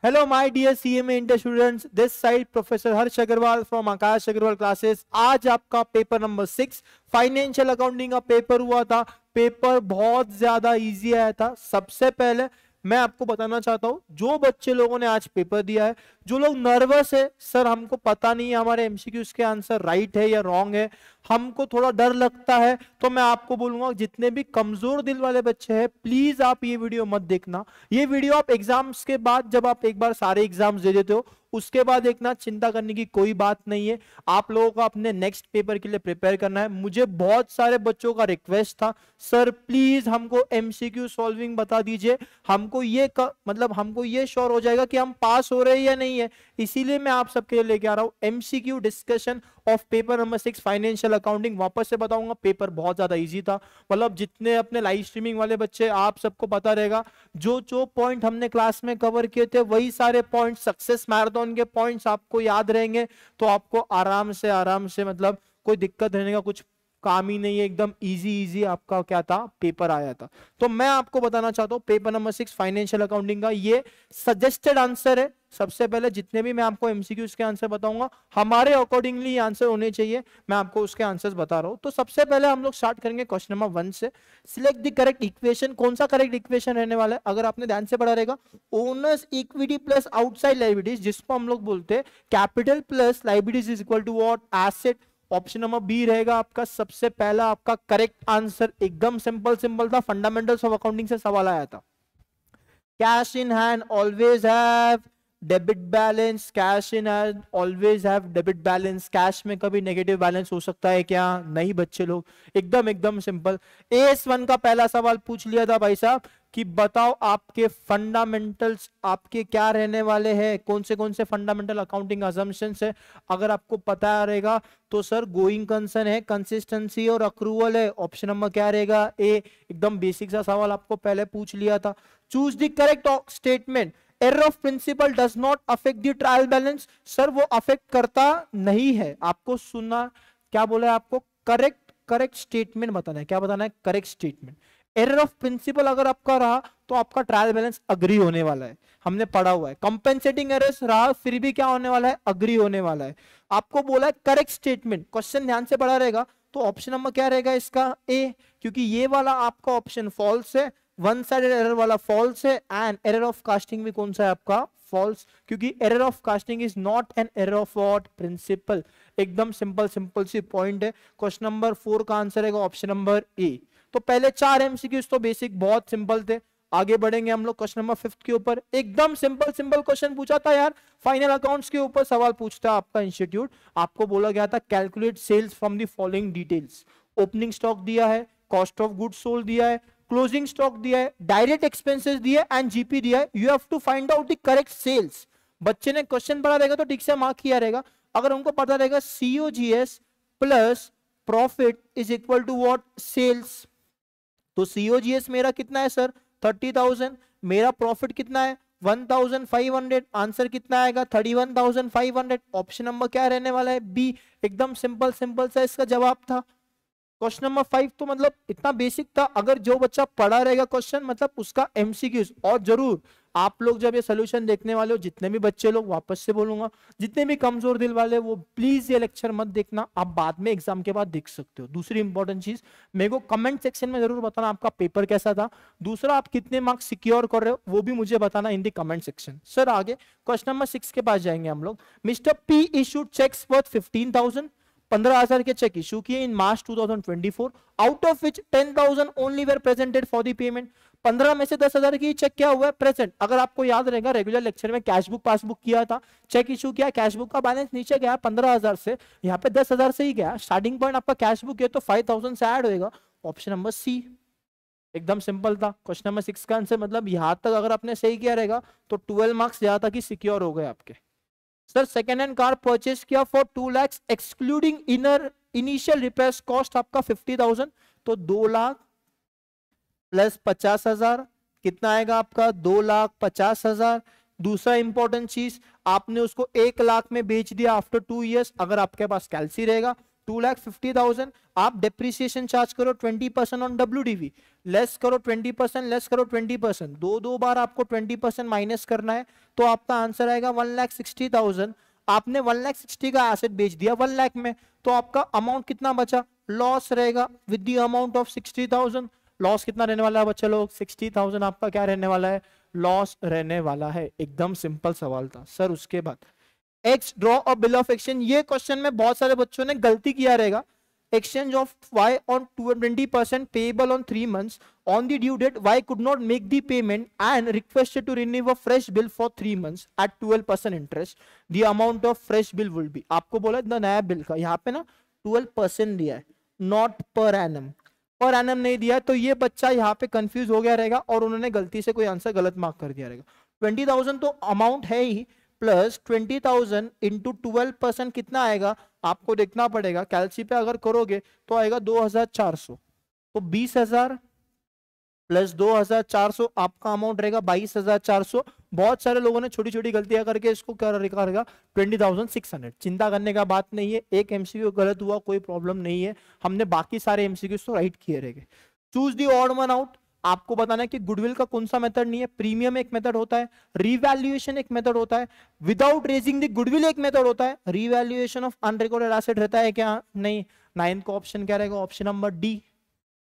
Hello my dear CMA India students this side Professor Harsh Agarwal from Akash Agarwal classes आज आपका paper number six financial accounting का paper हुआ था paper बहुत ज्यादा easy आया था सबसे पहले मैं आपको बताना चाहता हूँ जो बच्चे लोगों ने आज पेपर दिया है जो लोग नर्वस है सर हमको पता नहीं है हमारे एमसीक्यू के आंसर राइट है या रॉन्ग है हमको थोड़ा डर लगता है तो मैं आपको बोलूंगा जितने भी कमजोर दिल वाले बच्चे हैं प्लीज आप ये वीडियो मत देखना ये वीडियो आप एग्जाम्स के बाद जब आप एक बार सारे एग्जाम्स दे देते हो उसके बाद देखना चिंता करने की कोई बात नहीं है आप लोगों को अपने नेक्स्ट पेपर के लिए प्रिपेयर करना है मुझे बहुत सारे बच्चों का रिक्वेस्ट था सर प्लीज हमको एमसीक्यू सॉल्विंग बता दीजिए हमको ये कर, मतलब हमको ये श्योर हो जाएगा कि हम पास हो रहे हैं या नहीं है इसीलिए मैं आप सबके लिए लेके आ रहा हूँ MCQ discussion of paper number six financial accounting वापस से बताऊंगा पेपर बहुत ज्यादा इजी था मतलब जितने अपने लाइव स्ट्रीमिंग वाले बच्चे आप सबको पता रहेगा जो जो पॉइंट हमने क्लास में कवर किए थे वही सारे पॉइंट सक्सेस मैराथन के पॉइंट आपको याद रहेंगे तो आपको आराम से आराम से मतलब कोई दिक्कत रहने का कुछ काम ही नहीं है एकदम इजी इजी आपका क्या था पेपर आया था तो मैं आपको बताना चाहता हूँ paper number six financial accounting का ये सजेस्टेड आंसर है सबसे पहले जितने भी मैं आपको एमसीक्यूज के आंसर बताऊंगा हमारे अकॉर्डिंगली आंसर होने चाहिए मैं आपको उसके आंसर्स बता रहा हूँ तो सबसे पहले हम लोग स्टार्ट करेंगे क्वेश्चन नंबर वन से सिलेक्ट द करेक्ट इक्वेशन कौन सा करेक्ट इक्वेशन रहने वाला है अगर आपने ध्यान से पढ़ा रहेगा owner's equity plus outside liabilities जिसको हम लोग बोलते हैं capital plus liabilities is equal to what asset option number B रहेगा आपका सबसे पहला आपका करेक्ट आंसर एकदम सिंपल सिंपल था फंडामेंटल्स ऑफ अकाउंटिंग से सवाल आया था cash in hand always have debit balance cash in always have debit balance cash में कभी नेगेटिव बैलेंस हो सकता है क्या नहीं बच्चे लोग एकदम एकदम सिंपल एस वन का पहला सवाल पूछ लिया था भाई साहब कि बताओ आपके फंडामेंटल्स आपके क्या रहने वाले हैं कौन से कौन से फंडामेंटल अकाउंटिंग अजम्पन्स है अगर आपको पता रहेगा तो सर गोइंग कंसर्न है कंसिस्टेंसी और अक्रूवल है ऑप्शन नंबर क्या रहेगा ए एकदम बेसिक सा सवाल आपको पहले पूछ लिया था choose the correct statement error of principle does not affect the trial balance sir वो अफेक्ट करता नहीं है आपको सुनना क्या बोला है आपको करेक्ट करेक्ट स्टेटमेंट बताना है क्या बताना है correct statement error of principle अगर आपका रहा तो आपका ट्रायल बैलेंस अग्री होने वाला है हमने पढ़ा हुआ है कंपेंसेटिंग एरर्स रहा फिर भी क्या होने वाला है अग्री होने वाला है आपको बोला है करेक्ट स्टेटमेंट क्वेश्चन ध्यान से पढ़ा रहेगा तो ऑप्शन नंबर क्या रहेगा इसका ए क्योंकि ये वाला आपका ऑप्शन फॉल्स है वन साइड एरर वाला फॉल्स है एंड एरर ऑफ कास्टिंग भी कौन सा है आपका फॉल्स क्योंकि error of casting is not an error of what principle एकदम सिंपल सिंपल सी पॉइंट है क्वेश्चन नंबर फोर का आंसर है ऑप्शन नंबर ए तो पहले चार एमसीक्यूज तो बेसिक बहुत सिंपल थे आगे बढ़ेंगे हम लोग क्वेश्चन नंबर फिफ्थ के ऊपर एकदम सिंपल सिंपल क्वेश्चन पूछा था यार फाइनल अकाउंट्स के ऊपर सवाल पूछता आपका इंस्टीट्यूट आपको बोला गया था calculate sales from the following details opening stock दिया है कॉस्ट ऑफ गुड्स सोल्ड दिया है क्लोजिंग स्टॉक दिया है डायरेक्ट एक्सपेंसेस दिए एंड जीपी दिया है you have to find out the correct sales बच्चे ने क्वेश्चन पढ़ा रहेगा तो ठीक से मार्क किया रहेगा अगर उनको पता रहेगा COGS plus profit is equal to what sales तो सीओजीएस मेरा कितना है सर थर्टी थाउजेंड मेरा प्रॉफिट कितना है one thousand five hundred answer कितना आएगा thirty one thousand five hundred option number क्या रहने वाला है बी एकदम सिंपल सिंपल सा इसका जवाब था क्वेश्चन नंबर फाइव तो मतलब इतना बेसिक था अगर जो बच्चा पढ़ा रहेगा क्वेश्चन मतलब उसका एमसीक्यूज और जरूर आप लोग जब ये सोल्यूशन देखने वाले हो जितने भी बच्चे लोग वापस से बोलूंगा जितने भी कमजोर दिल वाले वो प्लीज ये लेक्चर मत देखना आप बाद में एग्जाम के बाद देख सकते हो दूसरी इंपॉर्टेंट चीज मेरे को कमेंट सेक्शन में जरूर बताना आपका पेपर कैसा था दूसरा आप कितने मार्क्स सिक्योर कर रहे हो वो भी मुझे बताना in the comment section sir आगे क्वेश्चन नंबर सिक्स के पास जाएंगे हम लोग mister P issue cheques worth fifteen thousand 15000 के चेक इशू किए in March 2024 out of which 10000 only were presented for the payment 15 में से 10000 की चेक क्या हुआ है प्रेजेंट अगर आपको याद रहेगा रेगुलर लेक्चर में कैश बुक पासबुक किया था चेक इशू किया कैश बुक का बैलेंस नीचे गया 15000 से यहाँ पे 10000 से ही गया स्टार्टिंग पॉइंट आपका कैश बुक है तो 5000 से ऐड होएगा ऑप्शन नंबर सी एकदम सिंपल था क्वेश्चन नंबर सिक्स का आंसर मतलब यहां तक अगर आपने सही किया रहेगा तो ट्वेल्व मार्क्स यहाँ तक कि सिक्योर हो गए आपके sir second hand car purchase किया for two lakhs excluding inner initial repair cost आपका फिफ्टी थाउजेंड तो दो लाख प्लस पचास हजार कितना आएगा आपका दो लाख पचास हजार दूसरा इंपॉर्टेंट चीज आपने उसको एक लाख में बेच दिया आफ्टर टू इयर्स अगर आपके पास कैलसी रहेगा टू लैख फिफ्टी थाउजेंड आप डेप्रिसिएशन चार्ज करो twenty percent on W less करो ट्वेंटी परसेंट लेस करो ट्वेंटी परसेंट दो दो बार आपको ट्वेंटी परसेंट माइनस करना है तो आपका आंसर आएगा वन लैख सिक्सटी थाउजेंड आपने वन लैख सिक्सटी का एसेट बेच दिया वन लैख में तो आपका अमाउंट कितना बचा लॉस रहेगा with the amount of sixty thousand loss कितना रहने वाला है बच्चे लोग सिक्सटी थाउजेंड आपका क्या रहने वाला है लॉस रहने वाला है एकदम सिंपल सवाल था सर उसके बाद एक्स ड्रॉ और बिल ऑफ एक्सचेंज ये क्वेश्चन में बहुत सारे बच्चों ने गलती किया रहेगा exchange of Y on to twenty percent payable on three months on the due date Y could not make the payment and requested to renew a fresh bill for three months at twelve percent interest the amount of fresh bill will be आपको बोला इतना नया bill का यहाँ पे ना twelve percent दिया है not per annum per annum नहीं दिया तो ये बच्चा यहाँ पे कंफ्यूज हो गया रहेगा और उन्होंने गलती से कोई आंसर गलत मार्क कर दिया रहेगा ट्वेंटी थाउजेंड तो अमाउंट है ही plus twenty thousand into twelve percent कितना आएगा आपको देखना पड़ेगा कैलसी पे अगर करोगे तो आएगा दो हजार चार सौ तो बीस हजार प्लस दो हजार चार सौ आपका अमाउंट रहेगा बाईस हजार चार सौ बहुत सारे लोगों ने छोटी छोटी गलतियां करके इसको क्या रहेगा ट्वेंटी थाउजेंड सिक्स हंड्रेड चिंता करने का बात नहीं है एक एमसीक्यू गलत हुआ कोई प्रॉब्लम नहीं है हमने बाकी सारे एमसीक्यू तो राइट किए रहेंगे choose the odd one out आपको बताना है कि गुडविल का कौन सा मेथड नहीं है प्रीमियम एक मेथड होता है रिवैल्यूएशन एक मेथड होता है विदाउट रेजिंग द गुडविल एक मेथड होता है रिवैल्यूएशन ऑफ अनरिकॉर्डेड एसेट रहता है क्या नहीं नाइन्थ का ऑप्शन क्या रहेगा ऑप्शन नंबर डी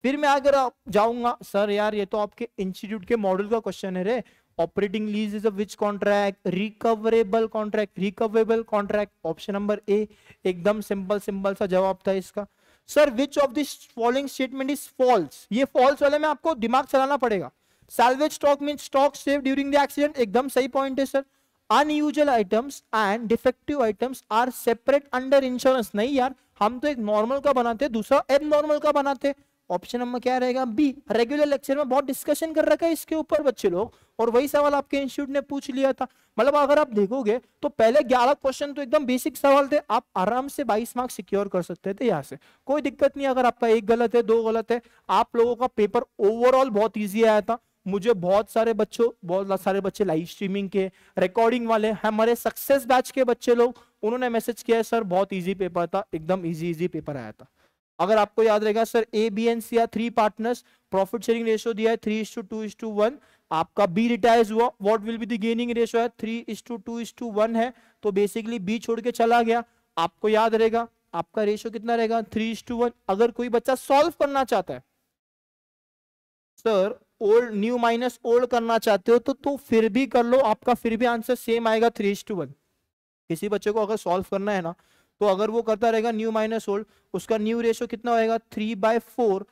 फिर मैं अगर जाऊंगा सर यार ये तो आपके इंस्टीट्यूट के मॉडल का क्वेश्चन है रे operating lease is such contract recoverable contract recoverable contract option number A एकदम सिंपल सिंपल सा जवाब था इसका sir which of this following statement is false ये फॉल्स वाले में आपको दिमाग चलाना पड़ेगा salvage stock mean stock save during the accident एकदम सही पॉइंट है sir unusual items and defective items are separate under insurance नहीं यार हम तो एक नॉर्मल का बनाते दूसरा एब नॉर्मल का बनाते ऑप्शन नंबर क्या रहेगा बी रेगुलर लेक्चर में बहुत डिस्कशन कर रखा है इसके ऊपर बच्चे लोग और वही सवाल आपके इंस्टीट्यूट ने पूछ लिया था मतलब अगर आप देखोगे तो पहले 11 क्वेश्चन तो एकदम बेसिक सवाल थे आप आराम से 22 मार्क्स सिक्योर कर सकते थे यहाँ से कोई दिक्कत नहीं अगर आपका एक गलत है दो गलत है आप लोगों का पेपर ओवरऑल बहुत ईजी आया था मुझे बहुत सारे बच्चों बहुत सारे बच्चे लाइव स्ट्रीमिंग के रिकॉर्डिंग वाले हमारे सक्सेस बैच के बच्चे लोग उन्होंने मैसेज किया है सर बहुत ईजी पेपर था एकदम ईजी ईजी पेपर आया था अगर आपको याद रहेगा sir A B and C are three partners profit sharing ratio दिया है three is to two is to one आपका बी रिटायर्स हुआ what will be the gaining ratio है three is to two is to one है तो basically B छोड़ के चला गया आपको याद रहेगा आपका रेशियो कितना रहेगा थ्री इज टू वन अगर कोई बच्चा सॉल्व करना चाहता है sir old new minus old करना चाहते हो तो तो फिर भी कर लो आपका फिर भी आंसर सेम आएगा थ्री इज टू वन किसी बच्चे को अगर सॉल्व करना है ना तो अगर वो करता रहेगा न्यू माइनस ओल्ड उसका न्यू रेशो कितना होएगा थ्री बाय फोर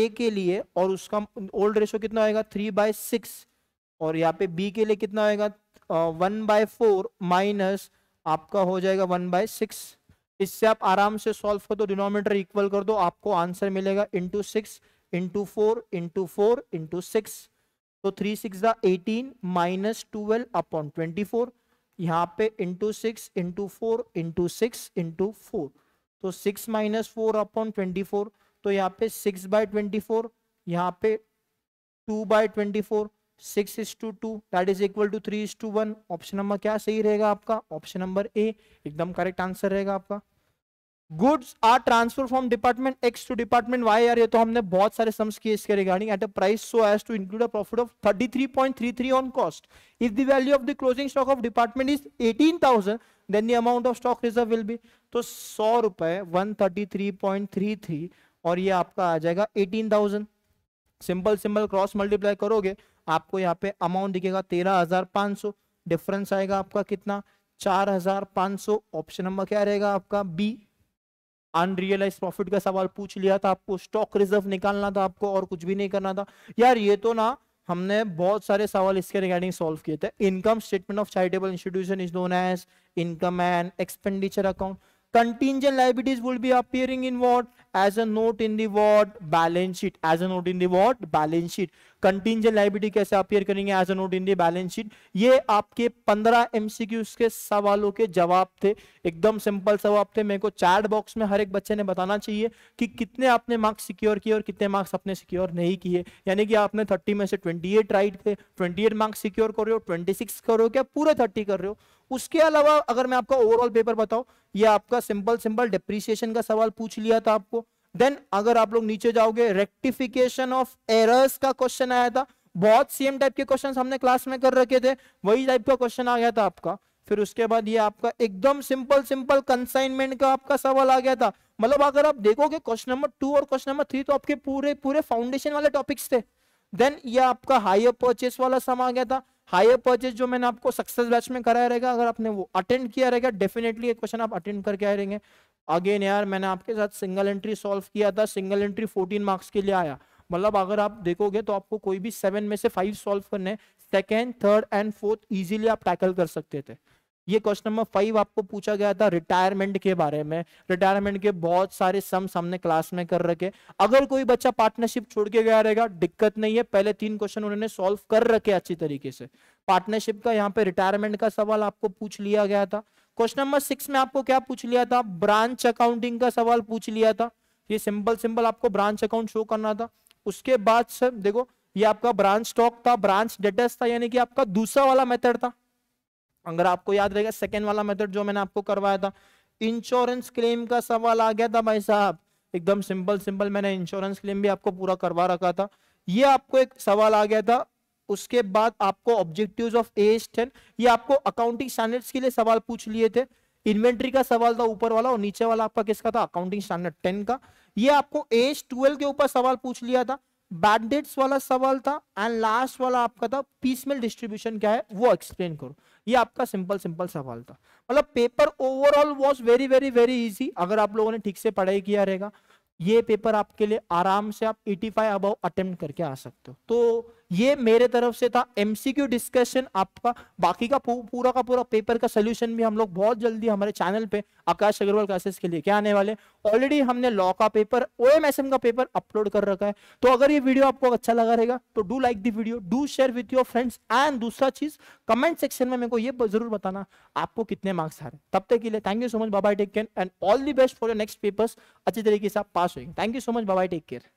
ए के लिए और उसका ओल्ड रेशो कितना होएगा थ्री बाय सिक्स और यहाँ पे बी के लिए कितना होएगा वन बाय फोर माइनस आपका हो जाएगा वन बाय सिक्स इससे आप आराम से सॉल्व कर दो डिनोमीटर इक्वल कर दो आपको आंसर मिलेगा into six into four into four into six तो three six eighteen minus twelve upon twenty four यहाँ पे into six into four into six into four तो six minus four upon twenty four तो यहाँ पे six by twenty four यहाँ पे two by twenty four six is to two that is equal to three is to one option number क्या सही रहेगा आपका ऑप्शन नंबर ए एकदम करेक्ट आंसर रहेगा आपका goods are transfer from department X to department Y are ये तो हमने बहुत सारे सम्स किए इसके regarding at a price so as to include a profit of 33.33 on cost if the value of the closing stock of department is 18,000 then the amount of stock reserve will be तो सौ रुपए one और ये आपका आ जाएगा thousand simple simple cross multiply करोगे आपको यहाँ पे अमाउंट दिखेगा सौ डिफरेंस आएगा आपका कितना 4,500 ऑप्शन नंबर क्या रहेगा आपका बी अनरियलाइज प्रॉफिट का सवाल पूछ लिया था आपको स्टॉक रिजर्व निकालना था आपको और कुछ भी नहीं करना था यार ये तो ना हमने बहुत सारे सवाल इसके रिगार्डिंग सॉल्व किए थे income statement of charitable institution is known as income and expenditure account contingent liabilities will be appearing in what as a note in the what balance sheet as a note in the what balance sheet contingent liability कैसे appear करेंगे as a note in the balance sheet ये आपके 15 MCQs के सवालों के जवाब थे एकदम सिंपल सवाल थे मेरे को चैट बॉक्स में हर एक बच्चे ने बताना चाहिए कि कितने आपने मार्क्स सिक्योर किए और कितने मार्क्स आपने सिक्योर नहीं किए यानी कि आपने 30 में से 28 राइट थे 28 मार्क्स सिक्योर कर रहे हो 26 कर रहे हो क्या पूरे 30 कर रहे हो उसके अलावा अगर मैं आपका ओवरऑल पेपर बताऊं ये आपका सिंपल सिंपल डिप्रिसिएशन का सवाल पूछ लिया था आपको देन अगर आप लोग नीचे जाओगे रेक्टिफिकेशन ऑफ एरर्स का क्वेश्चन आया था बहुत सेम टाइप के क्वेश्चन हमने क्लास में कर रखे थे वही टाइप का क्वेश्चन आ गया था आपका फिर उसके बाद ये आपका एकदम सिंपल सिंपल कंसाइनमेंट का आपका सवाल आ गया था मतलब अगर आप देखोगे क्वेश्चन नंबर टू और क्वेश्चन नंबर थ्री तो आपके पूरे पूरे फाउंडेशन वाले टॉपिक्स थे देन ये आपका हायर परचेस वाला सम आ गया था हायर परचेस जो मैंने आपको सक्सेस बैच में कराया रहेगा अगर आपने वो अटेंड किया रहेगा डेफिनेटली ये क्वेश्चन आप अटेंड करके आ रहेंगे अगेन यार मैंने आपके साथ सिंगल एंट्री सॉल्व किया था सिंगल एंट्री 14 मार्क्स के लिए आया मतलब अगर आप देखोगे तो आपको कोई भी सेवन में से फाइव सॉल्व करने second third and fourth easily आप टैकल कर सकते थे ये क्वेश्चन नंबर फाइव आपको पूछा गया था रिटायरमेंट के बारे में रिटायरमेंट के बहुत सारे सम्स हमने क्लास में कर रखे अगर कोई बच्चा पार्टनरशिप छोड़ के गया रहेगा दिक्कत नहीं है पहले तीन क्वेश्चन उन्होंने सॉल्व कर रखे अच्छी तरीके से पार्टनरशिप का यहाँ पे रिटायरमेंट का सवाल आपको पूछ लिया गया था क्वेश्चन नंबर सिक्स में आपको क्या पूछ लिया था ब्रांच अकाउंटिंग का सवाल पूछ लिया था ये सिंपल सिंपल आपको ब्रांच अकाउंट शो करना था उसके बाद सर देखो ये आपका ब्रांच स्टॉक था ब्रांच डेटस था यानी कि आपका दूसरा वाला मेथड था अगर आपको याद रहेगा सेकेंड वाला मेथड जो मैंने आपको करवाया था इंश्योरेंस क्लेम का सवाल आ गया था भाई साहब एकदम सिंपल सिंपल मैंने इंश्योरेंस क्लेम भी आपको पूरा करवा रखा था ये आपको एक सवाल आ गया था उसके बाद आपको ऑब्जेक्टिव ऑफ ए टेन ये आपको अकाउंटिंग स्टैंडर्ड्स के लिए सवाल पूछ लिए थे इन्वेंट्री का सवाल था ऊपर वाला और नीचे वाला आपका किसका था अकाउंटिंग स्टैंडर्ड टेन का ये आपको एज ट्वेल्व के ऊपर सवाल पूछ लिया था बैंडेट्स वाला सवाल था एंड लास्ट वाला आपका था पीसमेल डिस्ट्रीब्यूशन क्या है वो एक्सप्लेन करो ये आपका सिंपल सिंपल सवाल था मतलब paper overall was very very very easy अगर आप लोगों ने ठीक से पढ़ाई किया रहेगा ये पेपर आपके लिए आराम से आप 85 फाइव अबव अटेम्प्ट करके आ सकते हो तो ये मेरे तरफ से था एमसीक्यू डिस्कशन आपका बाकी का पूरा का पूरा पेपर का सोल्यूशन भी हम लोग बहुत जल्दी हमारे चैनल पे आकाश अग्रवाल क्लासेस के लिए क्या आने वाले ऑलरेडी हमने लॉ का पेपर ओ का पेपर अपलोड कर रखा है तो अगर ये वीडियो आपको अच्छा लगा रहेगा तो do like video do share with your friends and दूसरा चीज कमेंट सेक्शन में मेरे को ये जरूर बताना आपको कितने मार्क्स आ रहे तब तक के लिए थैंक यू सो मच बाबा take care and all the best for your next papers अच्छी तरीके से आप पास होंगे थैंक यू सो मच बाबा टेक केयर